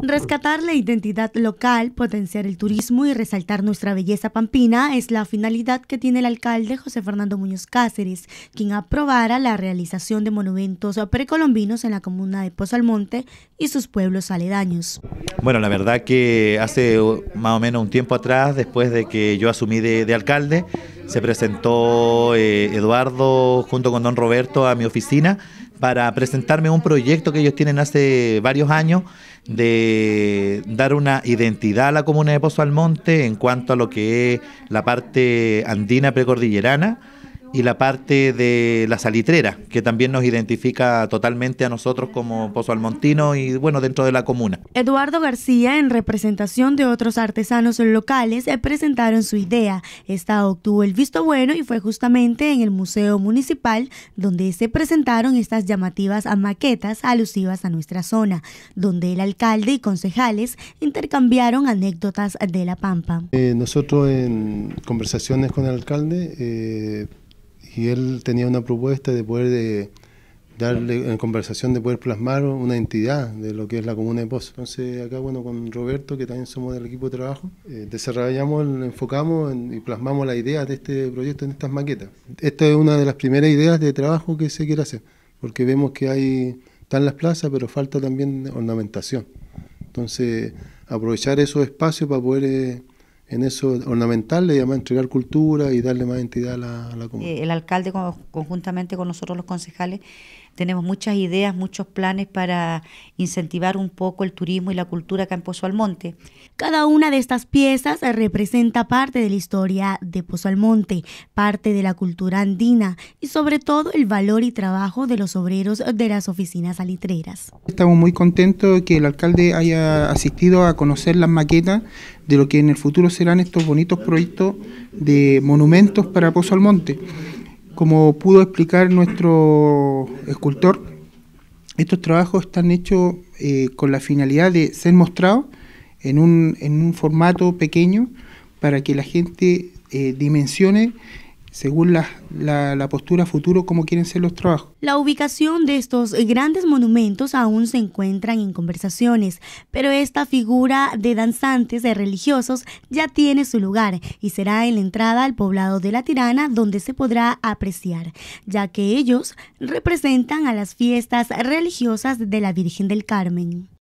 Rescatar la identidad local, potenciar el turismo y resaltar nuestra belleza pampina es la finalidad que tiene el alcalde José Fernando Muñoz Cáceres, quien aprobara la realización de monumentos precolombinos en la comuna de Pozo Almonte y sus pueblos aledaños. Bueno, la verdad que hace uh, más o menos un tiempo atrás, después de que yo asumí de, de alcalde, se presentó eh, Eduardo junto con don Roberto a mi oficina para presentarme un proyecto que ellos tienen hace varios años de dar una identidad a la comuna de Pozo Almonte en cuanto a lo que es la parte andina precordillerana y la parte de la salitrera, que también nos identifica totalmente a nosotros como Pozo Almontino y bueno, dentro de la comuna. Eduardo García, en representación de otros artesanos locales, eh, presentaron su idea. Esta obtuvo el visto bueno y fue justamente en el Museo Municipal donde se presentaron estas llamativas maquetas alusivas a nuestra zona, donde el alcalde y concejales intercambiaron anécdotas de la Pampa. Eh, nosotros en conversaciones con el alcalde eh, y él tenía una propuesta de poder de darle en conversación, de poder plasmar una entidad de lo que es la comuna de Pozo. Entonces acá, bueno, con Roberto, que también somos del equipo de trabajo, eh, desarrollamos, enfocamos y plasmamos la idea de este proyecto en estas maquetas. Esta es una de las primeras ideas de trabajo que se quiere hacer, porque vemos que hay, están las plazas, pero falta también ornamentación. Entonces, aprovechar esos espacios para poder... Eh, en eso ornamental le llama entregar cultura y darle más entidad a la, a la eh, comunidad. El alcalde, conjuntamente con nosotros los concejales, tenemos muchas ideas, muchos planes para incentivar un poco el turismo y la cultura acá en Pozo Almonte. Cada una de estas piezas representa parte de la historia de Pozo Almonte, parte de la cultura andina y sobre todo el valor y trabajo de los obreros de las oficinas alitreras. Estamos muy contentos que el alcalde haya asistido a conocer las maquetas de lo que en el futuro serán estos bonitos proyectos de monumentos para Pozo Almonte. Como pudo explicar nuestro escultor, estos trabajos están hechos eh, con la finalidad de ser mostrados en un, formato pequeño para que la gente eh, dimensione según la, postura futuro, cómo quieren ser los trabajos. La ubicación de estos grandes monumentos aún se encuentran en conversaciones, pero esta figura de danzantes de religiosos ya tiene su lugar y será en la entrada al poblado de La Tirana donde se podrá apreciar, ya que ellos representan a las fiestas religiosas de la Virgen del Carmen.